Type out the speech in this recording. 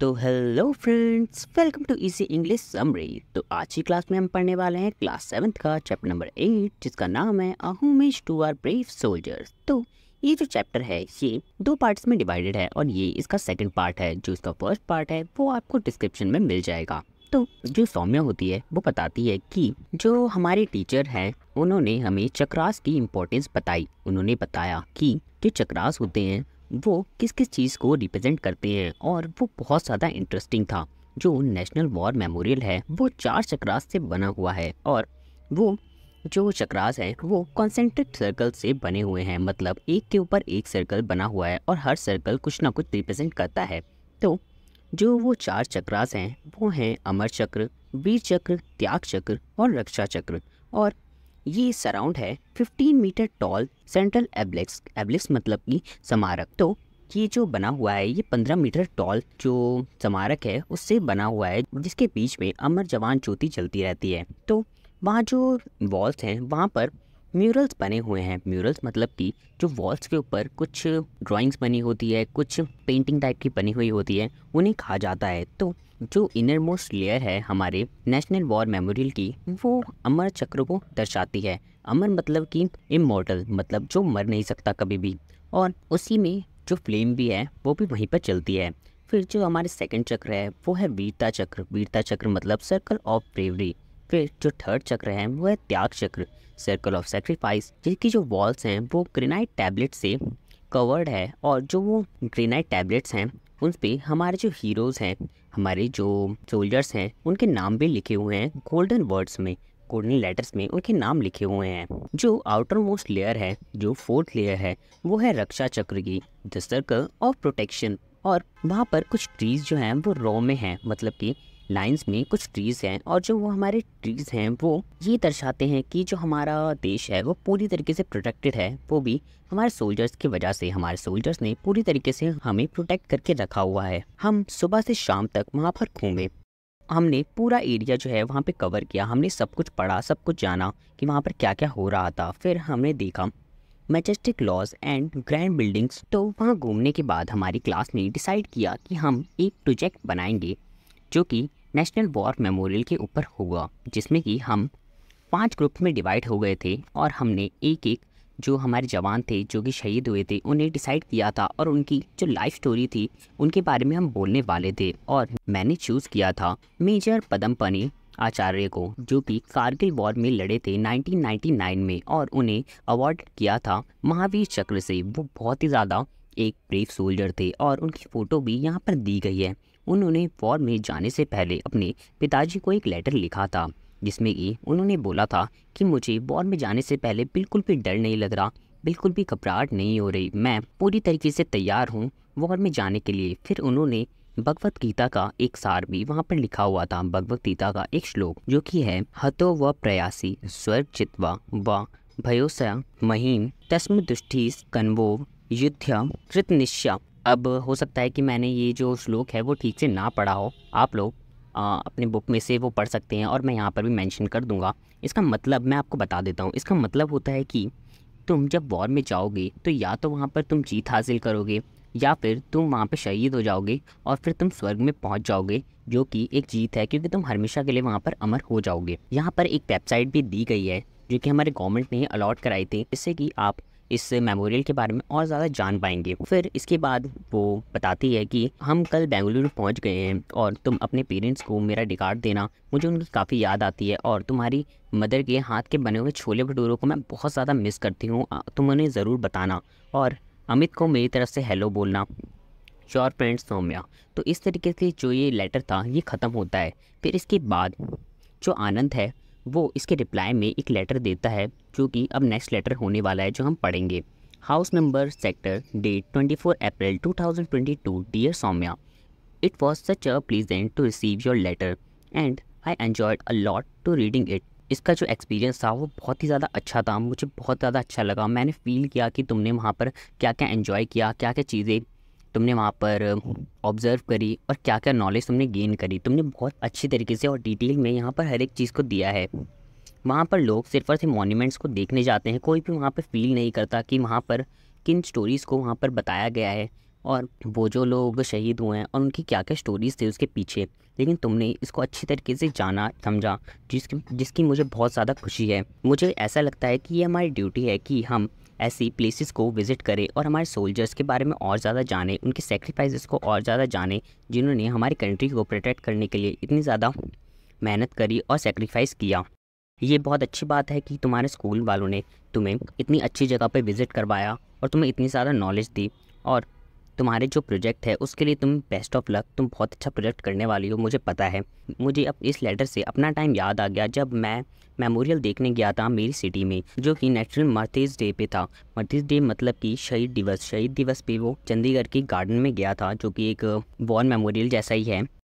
तो hello friends welcome to easy English summary तो आज की क्लास में हम पढ़ने वाले हैं क्लास सेवन्थ का चैप्टर नंबर एट जिसका नाम है a homage to our brave soldiers तो ये जो चैप्टर है ये दो पार्ट्स में डिवाइडेड है और ये इसका सेकंड पार्ट है जो इसका फर्स्ट पार्ट है वो आपको डिस्क्रिप्शन में मिल जाएगा तो जो सौम्या होती है वो बताती है कि जो हमारे टीचर हैं उन्होंने हमें चक्रास की इम्पोर्टेंस बताई उन्होंने बताया कि जो चक्रास होते हैं वो किस किस चीज़ को रिप्रेजेंट करते हैं और वो बहुत ज़्यादा इंटरेस्टिंग था जो नेशनल वॉर मेमोरियल है वो चार चक्रास से बना हुआ है और वो जो चक्रास हैं वो कॉन्सेंट्रेट सर्कल से बने हुए हैं मतलब एक के ऊपर एक सर्कल बना हुआ है और हर सर्कल कुछ ना कुछ रिप्रेजेंट करता है तो जो वो चार चक्रास हैं वो हैं अमर चक्र वीर चक्र त्याग चक्र और रक्षा चक्र और ये सराउंड है 15 metre tall central obelisk obelisk मतलब कि स्मारक तो ये जो बना हुआ है ये 15 मीटर टॉल जो स्मारक है उससे बना हुआ है जिसके बीच में अमर जवान ज्योति जलती रहती है तो वहाँ जो वॉल्स हैं वहाँ पर म्यूरल्स बने हुए हैं म्यूरल्स मतलब कि जो वॉल्स के ऊपर कुछ ड्राइंग्स बनी होती है कुछ पेंटिंग टाइप की बनी हुई होती है उन्हें कहा जाता है तो जो इनर मोस्ट लेयर है हमारे नेशनल वॉर मेमोरियल की वो अमर चक्र को दर्शाती है अमर मतलब कि इमोटल मतलब जो मर नहीं सकता कभी भी और उसी में जो फ्लेम भी है वो भी वहीं पर चलती है फिर जो हमारे सेकंड चक्र है वो है वीरता चक्र वीरता चक्र मतलब सर्कल ऑफ ब्रेवरी फिर जो थर्ड चक्र है वो है त्याग चक्र सर्कल ऑफ सेक्रीफाइस जिसकी जो वॉल्स हैं वो ग्रेनाइट टैबलेट से कवर्ड है और जो वो ग्रेनाइट टैबलेट्स हैं उन पर हमारे जो हीरोज़ हैं हमारे जो सोल्जर्स हैं उनके नाम भी लिखे हुए हैं गोल्डन वर्ड्स में गोल्डन लेटर्स में उनके नाम लिखे हुए हैं जो आउटर मोस्ट लेयर है जो फोर्थ लेयर है वो है रक्षा चक्र की द सर्कल ऑफ प्रोटेक्शन और वहाँ पर कुछ ट्रीज जो हैं वो रॉ में हैं मतलब कि लाइंस में कुछ ट्रीज़ हैं और जो वो हमारे ट्रीज़ हैं वो ये दर्शाते हैं कि जो हमारा देश है वो पूरी तरीके से प्रोटेक्टेड है वो भी हमारे सोल्जर्स की वजह से हमारे सोल्जर्स ने पूरी तरीके से हमें प्रोटेक्ट करके रखा हुआ है हम सुबह से शाम तक वहाँ पर घूमे हमने पूरा एरिया जो है वहाँ पे कवर किया हमने सब कुछ पढ़ा सब कुछ जाना कि वहाँ पर क्या क्या हो रहा था फिर हमने देखा majestic lodge and grand buildings तो वहाँ घूमने के बाद हमारी क्लास ने डिसाइड किया कि हम एक प्रोजेक्ट बनाएंगे जो कि नेशनल वॉर मेमोरियल के ऊपर हुआ जिसमें कि हम पांच ग्रुप में डिवाइड हो गए थे और हमने एक एक जो हमारे जवान थे जो कि शहीद हुए थे उन्हें डिसाइड किया था और उनकी जो लाइफ स्टोरी थी उनके बारे में हम बोलने वाले थे और मैंने चूज़ किया था मेजर पदमपनी आचार्य को जो कि कारगिल वॉर में लड़े थे 1999 में और उन्हें अवार्ड किया था महावीर चक्र से वो बहुत ही ज़्यादा एक ब्रेव सोल्जर थे और उनकी फ़ोटो भी यहाँ पर दी गई है उन्होंने फॉर में जाने से पहले अपने पिताजी को एक लेटर लिखा था जिसमें कि उन्होंने बोला था कि मुझे वॉर में जाने से पहले बिल्कुल भी डर नहीं लग रहा बिल्कुल भी घबराहट नहीं हो रही मैं पूरी तरीके से तैयार हूँ वॉर में जाने के लिए फिर उन्होंने भगवत गीता का एक सार भी वहाँ पर लिखा हुआ था भगवत गीता का एक श्लोक जो कि है हतो व प्रयासी स्वर्ग चित्वा व भयोसा महीम तस्म दुष्टि कन्वो युद्ध कृत निश्चा अब हो सकता है कि मैंने ये जो श्लोक है वो ठीक से ना पढ़ा हो आप लोग आ, अपने बुक में से वो पढ़ सकते हैं और मैं यहाँ पर भी मेंशन कर दूँगा इसका मतलब मैं आपको बता देता हूँ इसका मतलब होता है कि तुम जब वॉर में जाओगे तो या तो वहाँ पर तुम जीत हासिल करोगे या फिर तुम वहाँ पर शहीद हो जाओगे और फिर तुम स्वर्ग में पहुँच जाओगे जो कि एक जीत है क्योंकि तुम हमेशा के लिए वहाँ पर अमर हो जाओगे यहाँ पर एक वेबसाइट भी दी गई है जो कि हमारे गवर्नमेंट ने अलॉट कराई थी जिससे कि आप इस मेमोरियल के बारे में और ज़्यादा जान पाएंगे फिर इसके बाद वो बताती है कि हम कल बेंगलुरु पहुंच गए हैं और तुम अपने पेरेंट्स को मेरा रिकार्ड देना मुझे उनकी काफ़ी याद आती है और तुम्हारी मदर के हाथ के बने हुए छोले भटूरों को मैं बहुत ज़्यादा मिस करती हूँ तुम उन्हें ज़रूर बताना और अमित को मेरी तरफ से हेलो बोलना श्योर फ्रेंड सौम्या तो इस तरीके से जो ये लेटर था ये ख़त्म होता है फिर इसके बाद जो आनंद है वो इसके रिप्लाई में एक लेटर देता है जो कि अब नेक्स्ट लेटर होने वाला है जो हम पढ़ेंगे house number sector date 24 April 2022 dear Saumya it was such a pleasant to receive your letter and I enjoyed a lot to reading it इसका जो एक्सपीरियंस था वो बहुत ही ज़्यादा अच्छा था मुझे बहुत ज़्यादा अच्छा लगा मैंने फील किया कि तुमने वहाँ पर क्या क्या इन्जॉय किया क्या क्या चीज़ें तुमने वहाँ पर ऑब्ज़र्व करी और क्या क्या नॉलेज तुमने गेन करी तुमने बहुत अच्छी तरीके से और डिटेल में यहाँ पर हर एक चीज़ को दिया है वहाँ पर लोग सिर्फ और सिर्फ मोन्यूमेंट्स को देखने जाते हैं कोई भी वहाँ पर फील नहीं करता कि वहाँ पर किन स्टोरीज़ को वहाँ पर बताया गया है और वो जो लोग शहीद हुए हैं और उनकी क्या क्या स्टोरीज़ थी उसके पीछे लेकिन तुमने इसको अच्छी तरीके से जाना समझा जिसकी जिसकी मुझे बहुत ज़्यादा खुशी है मुझे ऐसा लगता है कि ये हमारी ड्यूटी है कि हम ऐसी प्लेसेस को विज़िट करें और हमारे सोल्जर्स के बारे में और ज़्यादा जानें उनके सेक्रीफाइस को और ज़्यादा जानें जिन्होंने हमारी कंट्री को प्रोटेक्ट करने के लिए इतनी ज़्यादा मेहनत करी और सेक्रीफाइस किया ये बहुत अच्छी बात है कि तुम्हारे स्कूल वालों ने तुम्हें इतनी अच्छी जगह पर विज़िट करवाया और तुम्हें इतनी ज़्यादा नॉलेज दी और तुम्हारे जो प्रोजेक्ट है उसके लिए तुम बेस्ट ऑफ लक तुम बहुत अच्छा प्रोजेक्ट करने वाली हो मुझे पता है मुझे अब इस लेटर से अपना टाइम याद आ गया जब मैं मेमोरियल देखने गया था मेरी सिटी में जो कि नेशनल मर्थिस डे पे था मर्थिस डे मतलब कि शहीद दिवस शहीद दिवस पे वो चंडीगढ़ के गार्डन में गया था जो कि एक वॉर मेमोरियल जैसा ही है